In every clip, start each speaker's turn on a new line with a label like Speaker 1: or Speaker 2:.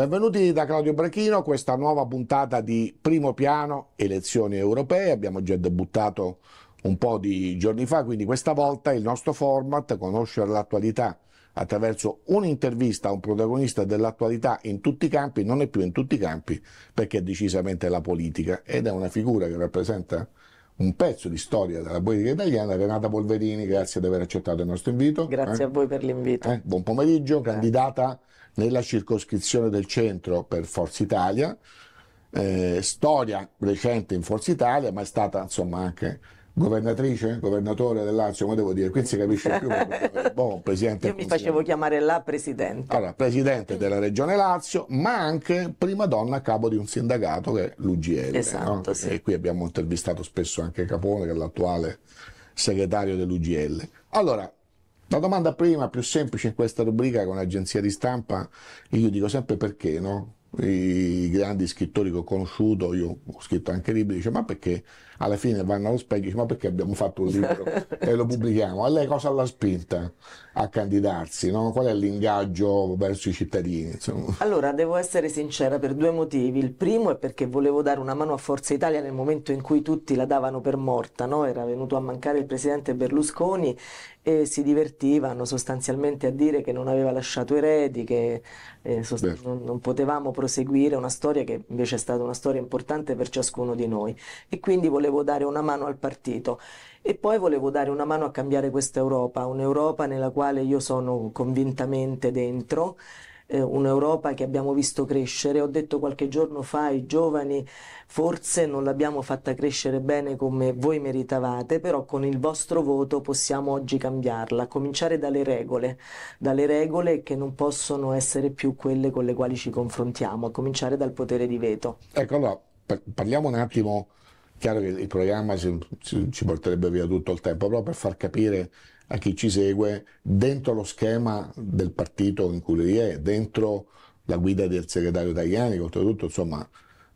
Speaker 1: Benvenuti da Claudio Brechino a questa nuova puntata di Primo Piano Elezioni Europee. Abbiamo già debuttato un po' di giorni fa, quindi questa volta il nostro format, conoscere l'attualità attraverso un'intervista a un protagonista dell'attualità in tutti i campi, non è più in tutti i campi perché è decisamente la politica ed è una figura che rappresenta un pezzo di storia della politica italiana, Renata Polverini, grazie di aver accettato il nostro invito. Grazie eh? a voi per l'invito. Eh? Buon pomeriggio, eh. candidata nella circoscrizione del centro per Forza Italia, eh, storia recente in Forza Italia, ma è stata insomma anche governatrice, governatore del Lazio, come devo dire, qui si capisce più. boh, presidente Io mi facevo
Speaker 2: chiamare la presidente. Allora,
Speaker 1: presidente della regione Lazio, ma anche prima donna a capo di un sindacato che è l'UGL. Esatto, no? sì. E qui abbiamo intervistato spesso anche Capone, che è l'attuale segretario dell'UGL. Allora, la domanda prima, più semplice in questa rubrica con l'agenzia di stampa, io dico sempre perché, no? I grandi scrittori che ho conosciuto, io ho scritto anche libri, dice ma perché alla fine vanno allo specchio e dicono ma perché abbiamo fatto un libro e lo pubblichiamo? E lei cosa l'ha spinta a candidarsi? No? Qual è l'ingaggio verso i cittadini? Insomma?
Speaker 2: Allora, devo essere sincera per due motivi. Il primo è perché volevo dare una mano a Forza Italia nel momento in cui tutti la davano per morta, no? era venuto a mancare il presidente Berlusconi e si divertivano sostanzialmente a dire che non aveva lasciato eredi, che eh, sost- non, non, potevamo proseguire una storia che invece è stata una storia importante per ciascuno di noi. E quindi volevo volevo dare una mano al partito e poi volevo dare una mano a cambiare questa Europa, un'Europa nella quale io sono convintamente dentro, eh, un'Europa che abbiamo visto crescere. Ho detto qualche giorno fa ai giovani forse non l'abbiamo fatta crescere bene come voi meritavate, però con il vostro voto possiamo oggi cambiarla, a cominciare dalle regole, dalle regole che non possono essere più quelle con le quali ci confrontiamo, a cominciare dal potere di veto.
Speaker 1: Ecco, allora parliamo un attimo Chiaro che il programma ci, ci porterebbe via tutto il tempo, però per far capire a chi ci segue dentro lo schema del partito in cui lui è, dentro la guida del segretario Tajani, che oltretutto insomma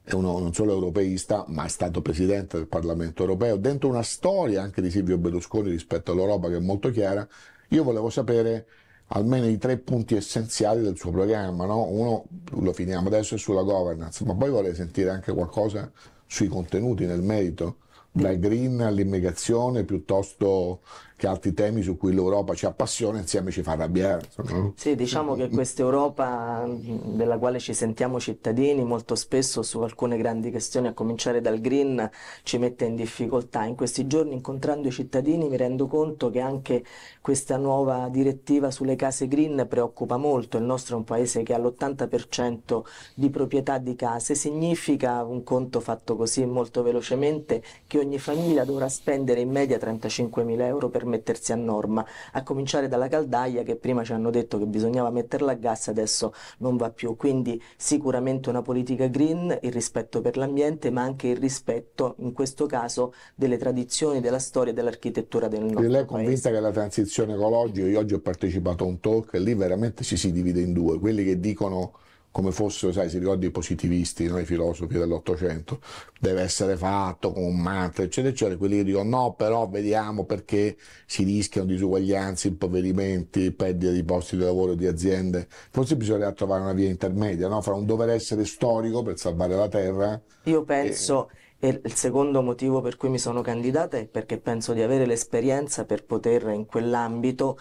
Speaker 1: è uno non solo europeista, ma è stato presidente del Parlamento europeo, dentro una storia anche di Silvio Berlusconi rispetto all'Europa che è molto chiara, io volevo sapere almeno i tre punti essenziali del suo programma, no? uno lo finiamo adesso è sulla governance, ma poi vorrei sentire anche qualcosa sui contenuti nel merito, dal green all'immigrazione piuttosto che altri temi su cui l'Europa ci appassiona insieme ci fa arrabbiare.
Speaker 2: Sì, diciamo che questa Europa della quale ci sentiamo cittadini molto spesso su alcune grandi questioni, a cominciare dal green, ci mette in difficoltà. In questi giorni incontrando i cittadini mi rendo conto che anche questa nuova direttiva sulle case green preoccupa molto. Il nostro è un paese che ha l'80% di proprietà di case, significa un conto fatto così molto velocemente che ogni famiglia dovrà spendere in media 35.000 euro per per mettersi a norma, a cominciare dalla caldaia che prima ci hanno detto che bisognava metterla a gas, adesso non va più. Quindi sicuramente una politica green, il rispetto per l'ambiente, ma anche il rispetto in questo caso delle tradizioni, della storia e dell'architettura del nostro
Speaker 1: lei è convinta che la transizione ecologica, io oggi ho partecipato a un talk e lì veramente ci si divide in due, quelli che dicono come fossero, sai, si ricordi i positivisti, no? i filosofi dell'Ottocento, deve essere fatto con un mantra, eccetera, eccetera, quelli che dicono no, però vediamo perché si rischiano disuguaglianze, impoverimenti, perdita di posti di lavoro, di aziende, forse bisognerà trovare una via intermedia, no? fra un dover essere storico per salvare la terra.
Speaker 2: Io penso... E... E il secondo motivo per cui mi sono candidata è perché penso di avere l'esperienza per poter in quell'ambito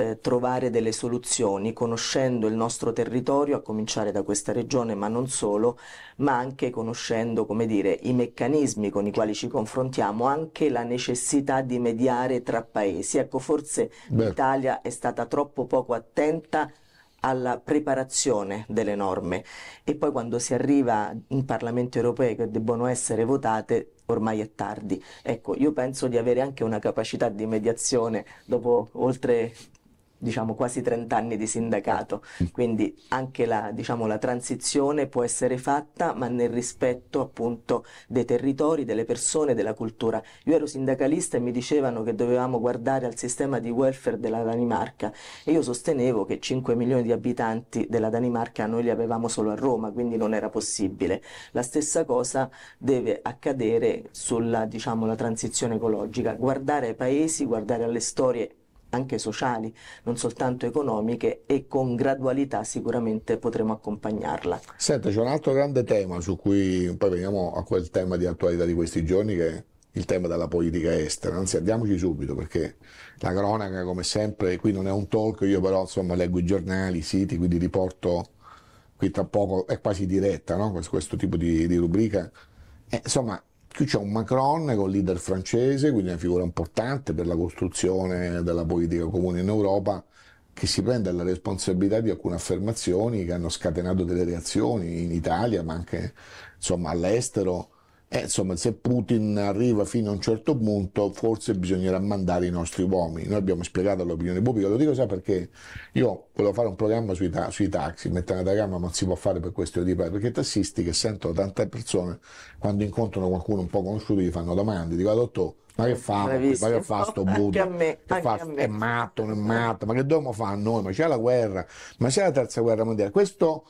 Speaker 2: eh, trovare delle soluzioni conoscendo il nostro territorio, a cominciare da questa regione, ma non solo, ma anche conoscendo come dire, i meccanismi con i quali ci confrontiamo, anche la necessità di mediare tra paesi. Ecco, forse l'Italia è stata troppo poco attenta alla preparazione delle norme e poi quando si arriva in Parlamento europeo che debbono essere votate ormai è tardi. Ecco, io penso di avere anche una capacità di mediazione dopo oltre diciamo, quasi 30 anni di sindacato, mm. quindi anche la, diciamo, la transizione può essere fatta ma nel rispetto appunto dei territori, delle persone, della cultura. Io ero sindacalista e mi dicevano che dovevamo guardare al sistema di welfare della Danimarca e io sostenevo che 5 milioni di abitanti della Danimarca noi li avevamo solo a Roma, quindi non era possibile. La stessa cosa deve accadere sulla diciamo, transizione ecologica, guardare ai paesi, guardare alle storie anche sociali, non soltanto economiche e con gradualità sicuramente potremo accompagnarla.
Speaker 1: Senta, c'è un altro grande tema su cui poi veniamo a quel tema di attualità di questi giorni che è il tema della politica estera, anzi andiamoci subito perché la cronaca come sempre qui non è un talk, io però insomma leggo i giornali, i siti, quindi riporto qui tra poco, è quasi diretta no? questo, tipo di, di rubrica, eh, insomma Qui c'è un Macron che è un leader francese, quindi una figura importante per la costruzione della politica comune in Europa, che si prende la responsabilità di alcune affermazioni che hanno scatenato delle reazioni in Italia, ma anche insomma, all'estero e eh, insomma, se Putin arriva fino a un certo punto, forse bisognerà mandare i nostri uomini. Noi abbiamo spiegato all'opinione pubblica, lo dico sai perché io volevo fare un programma sui, ta- sui taxi, mettere una gamma, ma non si può fare per questo tipo, di perché i tassisti che sentono tante persone, quando incontrano qualcuno un po' conosciuto, gli fanno domande, dico, ah, dottore, ma che fa? Bravissimo. Ma che fa sto Buddha? Che fa? È matto, non è matto, ma che dobbiamo fare noi? Ma c'è la guerra, ma c'è la terza guerra mondiale. Questo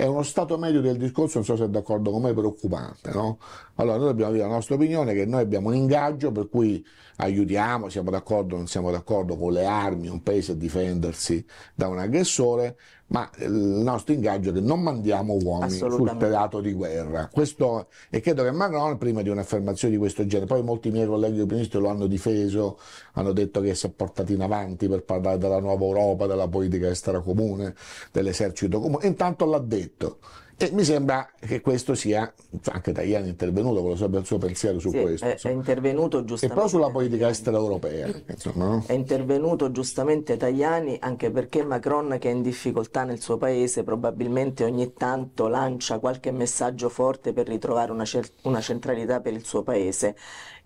Speaker 1: è uno stato medio del discorso, non so se è d'accordo con me, preoccupante. No? Allora noi dobbiamo avere la nostra opinione che noi abbiamo un ingaggio per cui aiutiamo, siamo d'accordo o non siamo d'accordo con le armi, un paese a difendersi da un aggressore, ma eh, il nostro ingaggio è che non mandiamo uomini sul teatro di guerra. Questo, e credo che Macron, prima di un'affermazione di questo genere, poi molti miei colleghi opinionisti lo hanno difeso, hanno detto che si è portato in avanti per parlare della nuova Europa, della politica estera comune, dell'esercito comune, intanto l'ha detto. E mi sembra che questo sia, cioè, anche Tajani è intervenuto con il suo pensiero su sì, questo. È,
Speaker 2: è, intervenuto giustamente. E poi
Speaker 1: sulla politica estera europea. Insomma, no? È intervenuto giustamente
Speaker 2: Tajani anche perché Macron, che è in difficoltà nel suo paese, probabilmente ogni tanto lancia qualche messaggio forte per ritrovare una, una centralità per il suo paese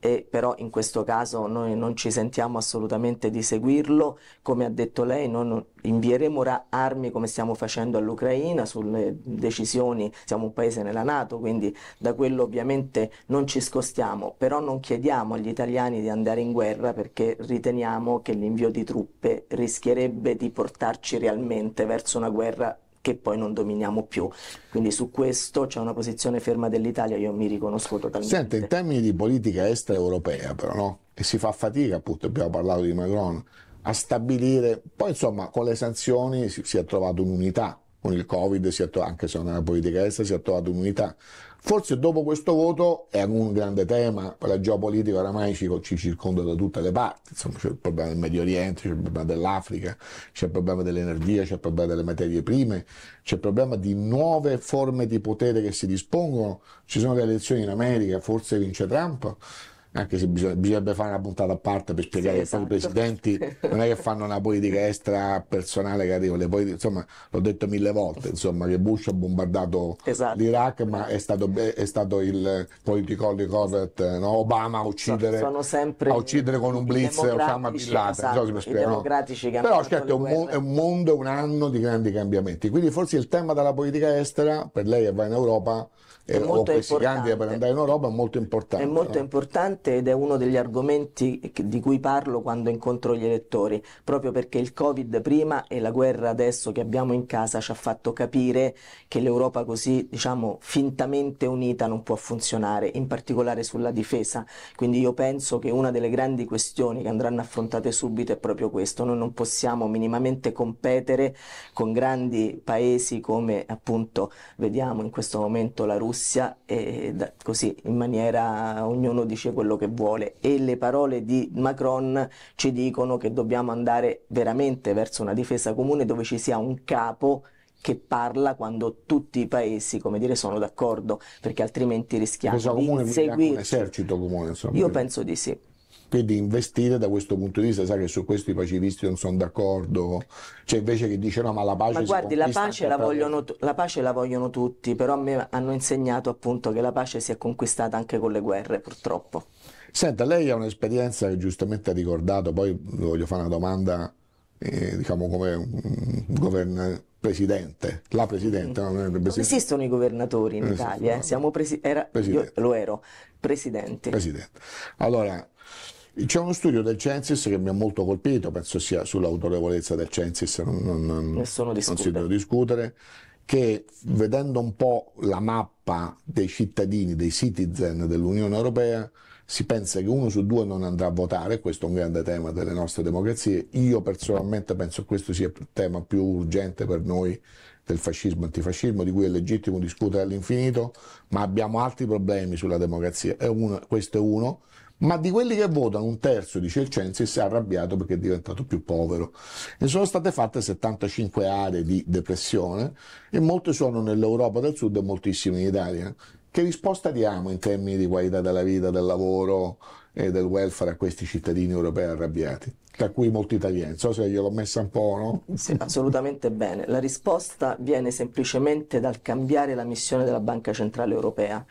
Speaker 2: e però in questo caso noi non ci sentiamo assolutamente di seguirlo, come ha detto lei, non invieremo armi come stiamo facendo all'Ucraina sulle decisioni, siamo un paese nella Nato, quindi da quello ovviamente non ci scostiamo, però non chiediamo agli italiani di andare in guerra perché riteniamo che l'invio di truppe rischierebbe di portarci realmente verso una guerra che poi non dominiamo più. Quindi su questo c'è una posizione ferma dell'Italia, io mi riconosco totalmente. Senti, in
Speaker 1: termini di politica estera europea però, no? E si fa fatica, appunto, abbiamo parlato di Macron, a stabilire, poi insomma con le sanzioni si, si è trovata un'unità, con il Covid, si è trovato, anche se non è una politica estera, si è trovata un'unità. Forse dopo questo voto è un grande tema, la geopolitica oramai ci, ci circonda da tutte le parti, insomma c'è il problema del Medio Oriente, c'è il problema dell'Africa, c'è il problema dell'energia, c'è il problema delle materie prime, c'è il problema di nuove forme di potere che si dispongono, ci sono le elezioni in America, forse vince Trump, anche se bisog- bisognerebbe fare una puntata a parte per spiegare sì, che esatto. i presidenti non è che fanno una politica extra personale carevole, poi insomma l'ho detto mille volte, insomma che Bush ha bombardato esatto. l'Iraq ma è stato, è stato il politically correct no? Obama a uccidere, sono, sono a uccidere con un blitz Osama Bin Laden, esatto, non so se mi no? però certo è un, mo- è un mondo, un anno di grandi cambiamenti, quindi forse il tema della politica estera per lei che va in Europa eh, o questi candidi per andare in Europa è molto importante. È molto no?
Speaker 2: importante importante ed è uno degli argomenti di cui parlo quando incontro gli elettori, proprio perché il Covid prima e la guerra adesso che abbiamo in casa ci ha fatto capire che l'Europa così, diciamo, fintamente unita non può funzionare, in particolare sulla difesa. Quindi io penso che una delle grandi questioni che andranno affrontate subito è proprio questo. Noi non possiamo minimamente competere con grandi paesi come appunto vediamo in questo momento la Russia e così in maniera ognuno dice quello quello che vuole e le parole di Macron ci dicono che dobbiamo andare veramente verso una difesa comune dove ci sia un capo che parla quando tutti i paesi dire, sono d'accordo, perché altrimenti rischiamo di comune, Un
Speaker 1: esercito comune, insomma. Io penso di sì. Quindi investire da questo punto di vista, sa che su questo i pacifisti non sono d'accordo, cioè invece che dice no ma la pace... Ma guardi, la pace la, vogliono,
Speaker 2: la pace la vogliono tutti, però a me hanno insegnato appunto che la pace si è conquistata anche con le guerre
Speaker 1: purtroppo. Senta, lei ha un'esperienza che giustamente ha ricordato, poi voglio fare una domanda, eh, diciamo come un governo presidente, la presidente. Mm. Non, non presidente. esistono
Speaker 2: i governatori in non Italia, eh. Siamo presi- era, lo ero, presidente.
Speaker 1: presidente. Allora, c'è uno studio del Censis che mi ha molto colpito, penso sia sull'autorevolezza del Censis, non, non, non, non si deve discutere, che vedendo un po' la mappa dei cittadini, dei citizen dell'Unione Europea, si pensa che uno su due non andrà a votare, questo è un grande tema delle nostre democrazie, io personalmente penso che questo sia il tema più urgente per noi del fascismo antifascismo, di cui è legittimo discutere all'infinito, ma abbiamo altri problemi sulla democrazia, è uno, questo è uno, ma di quelli che votano un terzo, dice il Censis, è arrabbiato perché è diventato più povero. Ne sono state fatte 75 aree di depressione e molte sono nell'Europa del Sud e moltissime in Italia. Che risposta diamo in termini di qualità della vita, del lavoro e del welfare a questi cittadini europei arrabbiati? tra cui molti italiani. Non so se gliel'ho messa un po', no? Sì, assolutamente bene. La risposta viene semplicemente dal cambiare
Speaker 2: la missione della Banca Centrale Europea.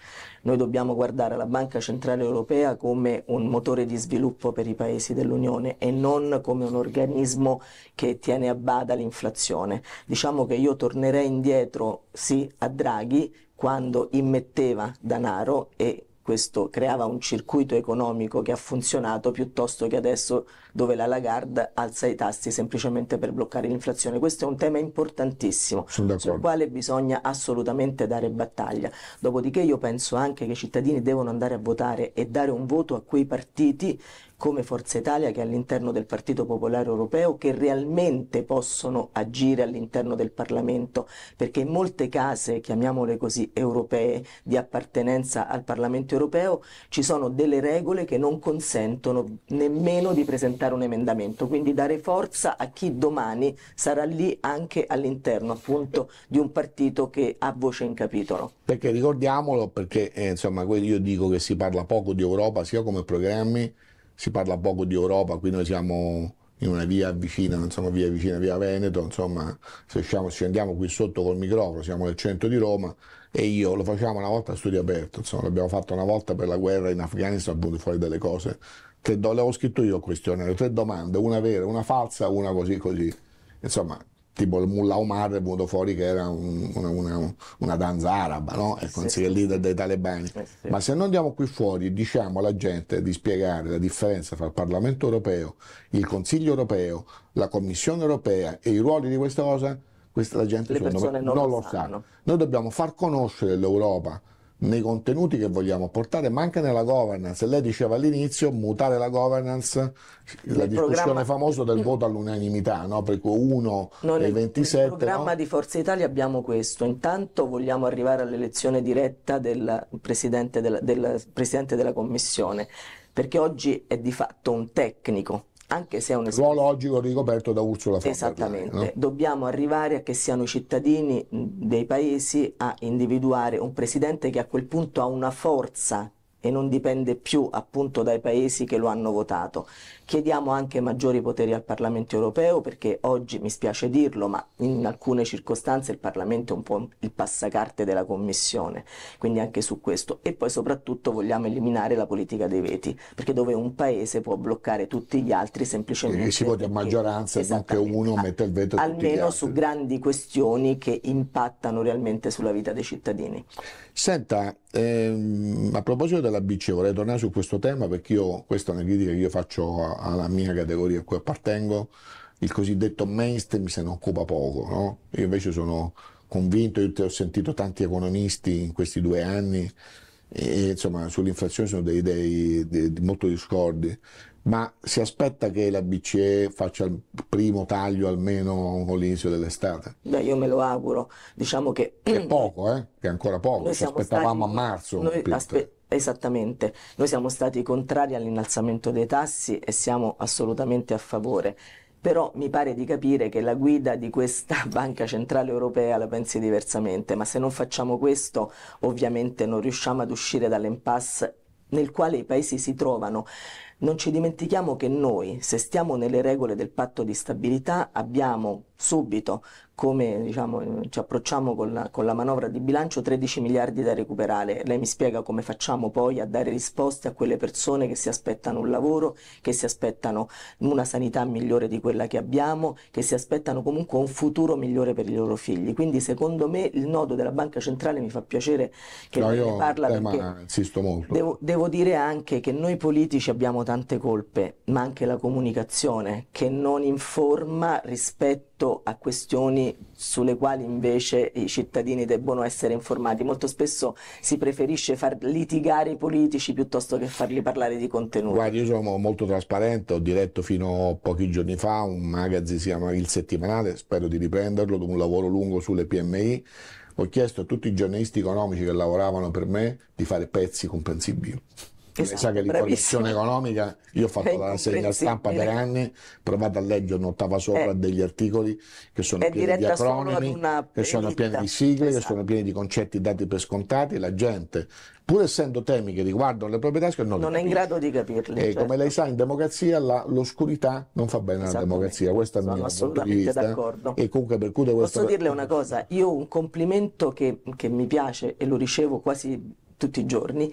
Speaker 2: Noi dobbiamo guardare la Banca Centrale Europea come un motore di sviluppo per i paesi dell'Unione e non come un organismo che tiene a bada l'inflazione. Diciamo che io tornerei indietro, sì, a Draghi quando immetteva denaro e questo creava un circuito economico che ha funzionato piuttosto che adesso dove la Lagarde alza i tassi semplicemente per bloccare l'inflazione. Questo è un tema importantissimo sul quale bisogna assolutamente dare battaglia. Dopodiché io penso anche che i cittadini devono andare a votare e dare un voto a quei partiti come Forza Italia che all'interno del Partito Popolare Europeo che realmente possono agire all'interno del Parlamento perché in molte case, chiamiamole così, europee di appartenenza al Parlamento Europeo ci sono delle regole che non consentono nemmeno di presentare presentare un emendamento, quindi dare forza a chi domani sarà lì anche all'interno appunto di un partito che ha voce in capitolo.
Speaker 1: Perché ricordiamolo, perché eh, insomma io dico che si parla poco di Europa sia come programmi, si parla poco di Europa, qui noi siamo in una via vicina, non siamo via vicina, via Veneto, insomma, se usciamo, scendiamo qui sotto col microfono, siamo nel centro di Roma e io lo facciamo una volta a studio aperto, insomma, l'abbiamo fatto una volta per la guerra in Afghanistan, appunto fuori delle cose, tre do- l'avevo scritto io il questionario, tre domande, una vera, una falsa, una così così. Insomma, tipo il Mullah Omar è venuto fuori che era un, una, una, una, danza araba, no? Ecco, sì, anziché il leader dei talebani. Eh sì. Ma se noi andiamo qui fuori e diciamo alla gente di spiegare la differenza tra il Parlamento europeo, il Consiglio europeo, la Commissione europea e i ruoli di questa cosa, questa la gente non, me, lo, non lo sa. Noi dobbiamo far conoscere l'Europa nei contenuti che vogliamo portare, ma anche nella governance. Lei diceva all'inizio mutare la governance, la il discussione famosa del mm. voto all'unanimità, no? per cui uno Noi dei 27. Nel programma
Speaker 2: no? di Forza Italia abbiamo questo. Intanto vogliamo arrivare all'elezione diretta del presidente della, del presidente della Commissione, perché oggi è di fatto un tecnico anche se è un ruolo oggi ricoperto da Ursula von Esattamente, Berlino, no? dobbiamo arrivare a che siano i cittadini mm, dei paesi a individuare un presidente che a quel punto ha una forza e non dipende più appunto dai paesi che lo hanno votato, Chiediamo anche maggiori poteri al Parlamento europeo perché oggi, mi spiace dirlo, ma in alcune circostanze il Parlamento è un po' il passacarte della Commissione, quindi anche su questo. E poi soprattutto vogliamo eliminare la politica dei veti, perché dove un paese può bloccare tutti gli altri semplicemente... E si vota a
Speaker 1: maggioranza e non che uno ah, mette il veto a tutti Almeno su
Speaker 2: grandi questioni che impattano realmente sulla vita dei cittadini.
Speaker 1: Senta, ehm, a proposito della BCE vorrei tornare su questo tema perché io, questa è una critica che io faccio a alla mia categoria a cui appartengo, il cosiddetto mainstream se ne occupa poco. No? Io invece sono convinto, io ho sentito tanti economisti in questi due anni, e, insomma sull'inflazione sono dei, dei, dei, molto discordi, ma si aspetta che la BCE faccia il primo taglio almeno con l'inizio dell'estate?
Speaker 2: Beh, io me lo auguro, diciamo che... È poco, eh?
Speaker 1: Che è ancora poco, noi ci aspettavamo stati... a marzo. Noi aspe...
Speaker 2: Esattamente, noi siamo stati contrari all'innalzamento dei tassi e siamo assolutamente a favore, però mi pare di capire che la guida di questa Banca Centrale Europea la pensi diversamente, ma se non facciamo questo ovviamente non riusciamo ad uscire dall'impasse nel quale i paesi si trovano. Non ci dimentichiamo che noi, se stiamo nelle regole del patto di stabilità, abbiamo subito, come diciamo, ci approcciamo con la, con la, manovra di bilancio, 13 miliardi da recuperare. Lei mi spiega come facciamo poi a dare risposte a quelle persone che si aspettano un lavoro, che si aspettano una sanità migliore di quella che abbiamo, che si aspettano comunque un futuro migliore per i loro figli. Quindi secondo me il nodo della Banca Centrale mi fa piacere che no, lei ne parla. perché
Speaker 1: insisto molto.
Speaker 2: Devo, devo dire anche che noi politici abbiamo tanto tante colpe, ma anche la comunicazione che non informa rispetto a questioni sulle quali invece i cittadini debbono essere informati. Molto spesso si preferisce far litigare i politici piuttosto che farli parlare di contenuti. Guardi,
Speaker 1: io sono molto trasparente, ho diretto fino a pochi giorni fa un magazine, si chiama Il Settimanale, spero di riprenderlo, un lavoro lungo sulle PMI ho chiesto a tutti i giornalisti economici che lavoravano per me di fare pezzi comprensibili. Esatto, sa che l'informazione economica, io ho fatto la segna stampa per anni, provato a leggere un'ottava sopra eh, degli articoli che sono pieni di acronimi, che sono pieni di sigle, esatto. che sono pieni di concetti dati per scontati, la gente, pur essendo temi che riguardano le proprietà, non, non è in grado di capirli. E certo. come lei certo. sa, in democrazia la, l'oscurità non fa bene alla esatto. democrazia, questo è il mio assolutamente d'accordo. E comunque per cui Posso per... dirle una
Speaker 2: cosa, io un complimento che, che mi piace e lo ricevo quasi tutti i giorni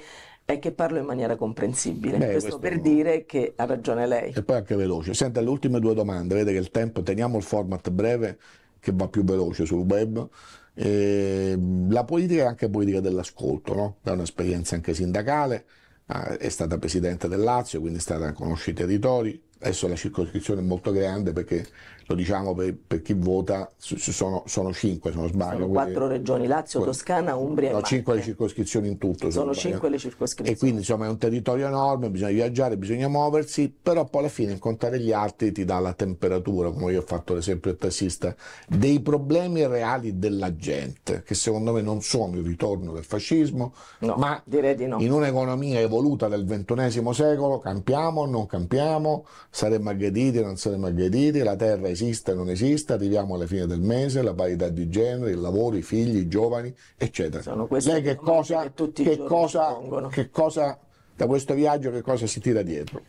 Speaker 2: è che parlo in maniera comprensibile. Beh, questo, questo, per
Speaker 1: dire che ha ragione lei. E poi anche veloce. Senta, le ultime due domande, vede che il tempo, teniamo il format breve che va più veloce sul web. E ehm, la politica è anche politica dell'ascolto, no? da un'esperienza anche sindacale, ah, è stata presidente del Lazio, quindi è stata, conosce i territori, adesso la circoscrizione è molto grande perché lo diciamo per, per chi vota, sono, sono, cinque se non sbaglio. Sono quattro
Speaker 2: quelle, regioni, Lazio, quelle, Toscana, Umbria no, e Marche.
Speaker 1: cinque le circoscrizioni in tutto. Sono cinque le circoscrizioni. E quindi insomma è un territorio enorme, bisogna viaggiare, bisogna muoversi, però poi alla fine incontrare gli altri ti dà la temperatura, come io ho fatto l'esempio del tassista, dei problemi reali della gente, che secondo me non sono il ritorno del fascismo, no, ma no. in un'economia evoluta del XXI secolo, campiamo o non campiamo, saremmo aggrediti o non saremmo aggrediti, la terra esiste esista o non esista, arriviamo alla fine del mese, la parità di genere, il lavoro, i figli, i giovani, eccetera. Sono queste Lei che cosa, che, cosa, che cosa, da questo viaggio, che cosa si tira dietro?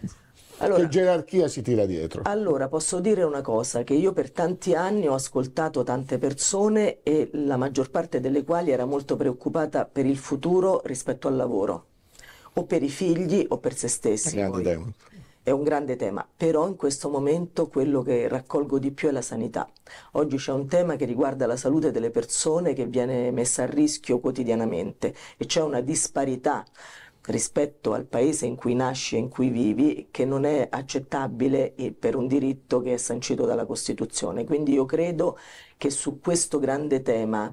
Speaker 1: Allora, che gerarchia si tira dietro? Allora, posso dire una cosa, che io
Speaker 2: per tanti anni ho ascoltato tante persone e la maggior parte delle quali era molto preoccupata per il futuro rispetto al lavoro, o per i figli o per se stessi. Grande tema è un grande tema, però in questo momento quello che raccolgo di più è la sanità. Oggi c'è un tema che riguarda la salute delle persone che viene messa a rischio quotidianamente e c'è una disparità rispetto al paese in cui nasci e in cui vivi che non è accettabile per un diritto che è sancito dalla Costituzione. Quindi io credo che su questo grande tema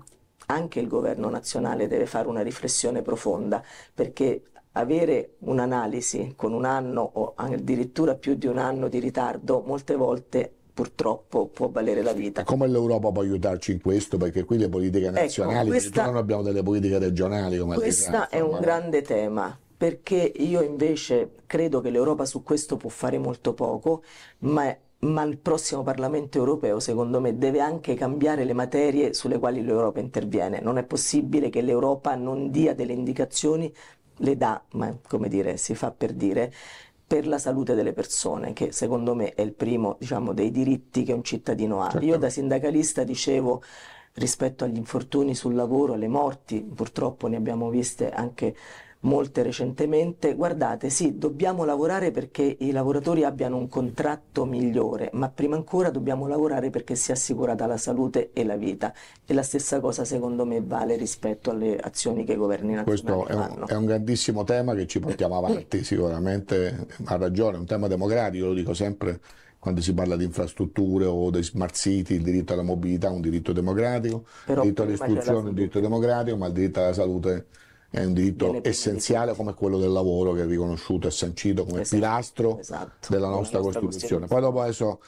Speaker 2: anche il governo nazionale deve fare una riflessione profonda perché avere un'analisi con un anno o addirittura più di un anno di ritardo molte volte purtroppo può valere la
Speaker 1: vita. come l'Europa può aiutarci in questo? Perché qui le politiche ecco, nazionali, ecco, questa, non abbiamo delle politiche regionali. Come questo è un grande
Speaker 2: tema, perché io invece credo che l'Europa su questo può fare molto poco, ma, ma il prossimo Parlamento europeo secondo me deve anche cambiare le materie sulle quali l'Europa interviene. Non è possibile che l'Europa non dia delle indicazioni le dà, ma come dire, si fa per dire, per la salute delle persone, che secondo me è il primo diciamo, dei diritti che un cittadino ha. Certo. Io da sindacalista dicevo rispetto agli infortuni sul lavoro, alle morti, purtroppo ne abbiamo viste anche molte recentemente, guardate, sì, dobbiamo lavorare perché i lavoratori abbiano un contratto migliore, ma prima ancora dobbiamo lavorare perché sia assicurata la salute e la vita. E la stessa cosa secondo me vale rispetto alle azioni che i governi nazionali Questo fanno. Questo
Speaker 1: è un grandissimo tema che ci portiamo avanti sicuramente, ha ragione, è un tema democratico, lo dico sempre quando si parla di infrastrutture o dei smart city, il diritto alla mobilità è un diritto democratico, Però il diritto all'istruzione è un diritto democratico, ma il diritto alla salute è è un diritto essenziale come quello del lavoro che è riconosciuto e sancito come esatto. pilastro esatto. della nostra, nostra Costituzione. Costituzione. Poi dopo adesso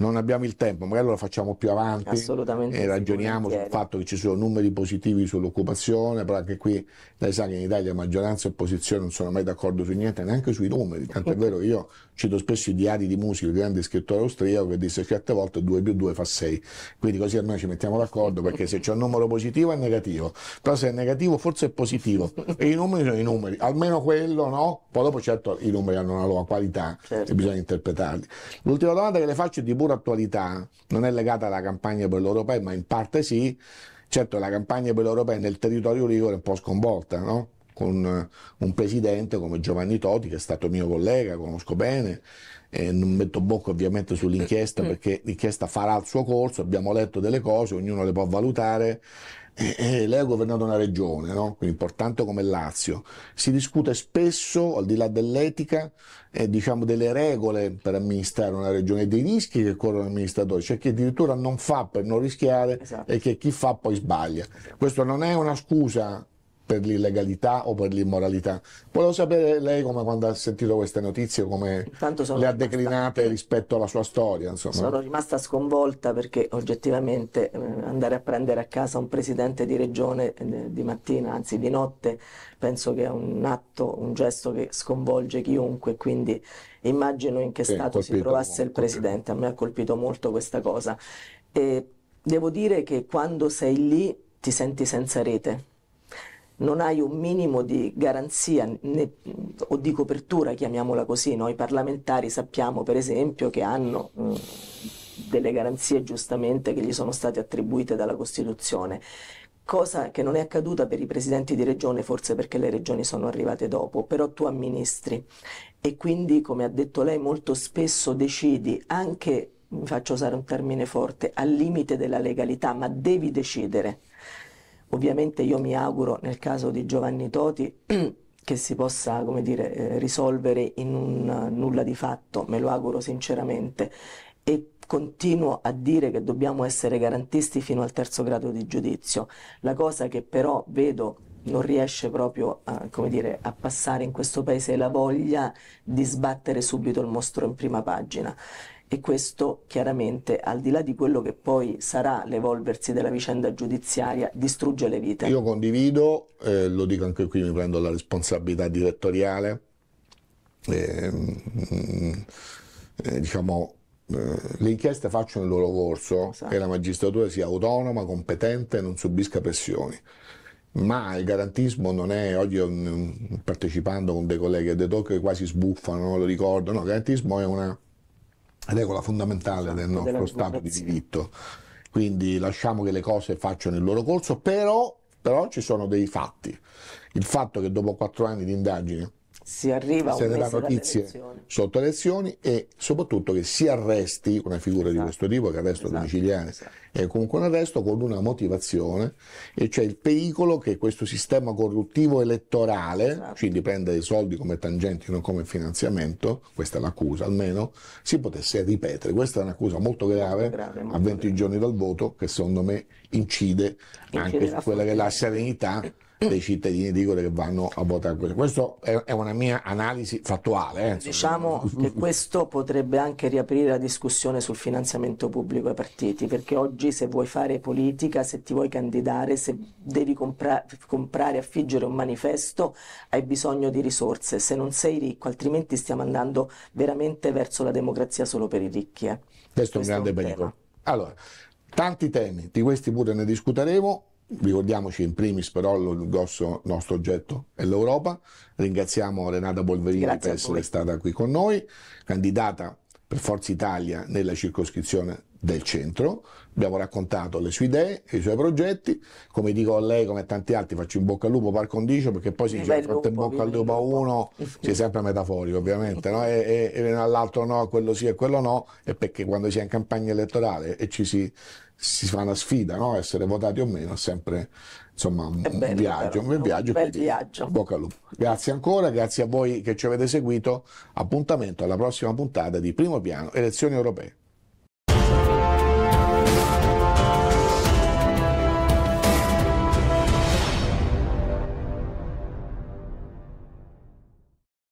Speaker 1: non abbiamo il tempo, magari lo facciamo più avanti e ragioniamo sul fatto che ci sono numeri positivi sull'occupazione, però anche qui lei sa che in Italia maggioranza e opposizione non sono mai d'accordo su niente, neanche sui numeri, tanto è vero che io cito spesso i diari di musica, il grande scrittore austriaco che disse certe volte 2 più 2 fa 6, quindi così almeno ci mettiamo d'accordo perché se c'è un numero positivo è negativo, però se è negativo forse è positivo e i numeri sono i numeri, almeno quello no, poi dopo certo i numeri hanno una loro qualità certo. e bisogna interpretarli. L'ultima domanda che le faccio è di Burro loro attualità non è legata alla campagna per l'Europa, ma in parte sì. Certo, la campagna per l'Europa nel territorio ligure è un po' sconvolta, no? con eh, un presidente come Giovanni Toti, che è stato mio collega, conosco bene, e non metto bocca ovviamente sull'inchiesta mm. perché l'inchiesta farà il suo corso, abbiamo letto delle cose, ognuno le può valutare eh, eh, lei ha governato una regione, no? importante come Lazio, si discute spesso, al di là dell'etica, eh, diciamo delle regole per amministrare una regione e dei rischi che corrono gli amministratori, c'è cioè chi addirittura non fa per non rischiare esatto. e che chi fa poi sbaglia. Questo non è una scusa per l'illegalità o per l'immoralità. Volevo sapere lei come quando ha sentito queste notizie, come le ha declinate rispetto alla sua storia. Insomma. Sono
Speaker 2: rimasta sconvolta perché oggettivamente eh, andare a prendere a casa un presidente di regione eh, di mattina, anzi di notte, penso che è un atto, un gesto che sconvolge chiunque, quindi immagino in che sì, stato si trovasse molto, il presidente. A me ha colpito molto questa cosa. E devo dire che quando sei lì ti senti senza rete non hai un minimo di garanzia né, o di copertura, chiamiamola così, noi parlamentari sappiamo per esempio che hanno mm, delle garanzie giustamente che gli sono state attribuite dalla Costituzione, cosa che non è accaduta per i presidenti di regione, forse perché le regioni sono arrivate dopo, però tu amministri e quindi, come ha detto lei, molto spesso decidi anche, mi faccio usare un termine forte, al limite della legalità, ma devi decidere Ovviamente io mi auguro nel caso di Giovanni Toti che si possa, come dire, eh, risolvere in un eh, nulla di fatto, me lo auguro sinceramente e continuo a dire che dobbiamo essere garantisti fino al terzo grado di giudizio. La cosa che però vedo non riesce proprio a, dire, a passare in questo paese è la voglia di sbattere subito il mostro in prima pagina e questo chiaramente, al di là di quello che poi sarà l'evolversi della vicenda giudiziaria, distrugge le vite. Io condivido,
Speaker 1: eh, lo dico anche qui, mi prendo la responsabilità direttoriale. Eh, eh, diciamo, eh, le inchieste facciano il loro corso esatto. e la magistratura sia autonoma, competente e non subisca pressioni. Ma il garantismo non è, oggi partecipando con dei colleghi a De Tocque quasi sbuffano, non lo ricordo, no, il garantismo è una regola fondamentale esatto, del nostro Stato di diritto. Quindi lasciamo che le cose facciano il loro corso, però, però ci sono dei fatti. Il fatto che dopo quattro anni di indagine
Speaker 2: si arriva si a un notizie
Speaker 1: sotto elezioni e soprattutto che si arresti una figura esatto. di questo tipo, che arresto esatto. domiciliare esatto. è comunque un arresto con una motivazione, e cioè il pericolo che questo sistema corruttivo elettorale, esatto. quindi prendere i soldi come tangenti, non come finanziamento, questa è l'accusa almeno, si potesse ripetere. Questa è un'accusa molto grave, molto grave molto a 20 grave. giorni dal voto che secondo me incide, incide anche su quella che è la serenità dei cittadini di Igore che vanno a votare. Questa è una mia analisi fattuale. Eh,
Speaker 2: diciamo che questo potrebbe anche riaprire la discussione sul finanziamento pubblico ai partiti, perché oggi se vuoi fare politica, se ti vuoi candidare, se devi compra- comprare, affiggere un manifesto, hai bisogno di risorse, se non sei ricco, altrimenti stiamo andando veramente verso la democrazia solo per i ricchi. Eh.
Speaker 1: Questo, questo, è un grande pericolo. Allora, tanti temi, di questi pure ne discuteremo Ricordiamoci in primis però il grosso nostro oggetto è l'Europa. Ringraziamo Renata Bolverini Grazie per essere stata qui con noi, candidata per Forza Italia nella circoscrizione del centro. Abbiamo raccontato le sue idee, e i suoi progetti. Come dico a lei, come a tanti altri, faccio in bocca al lupo par condicio perché poi si dice fatto in bocca al lupo a uno, si è sempre metaforico ovviamente, no? e, e, e all'altro no, quello sì e quello no, e perché quando si è in campagna elettorale e ci si si fa una sfida, no? essere votati o meno è sempre insomma, un, bello, viaggio, un viaggio, un viaggio. Bocca al lupo. Grazie ancora, grazie a voi che ci avete seguito. Appuntamento alla prossima puntata di Primo Piano, elezioni europee.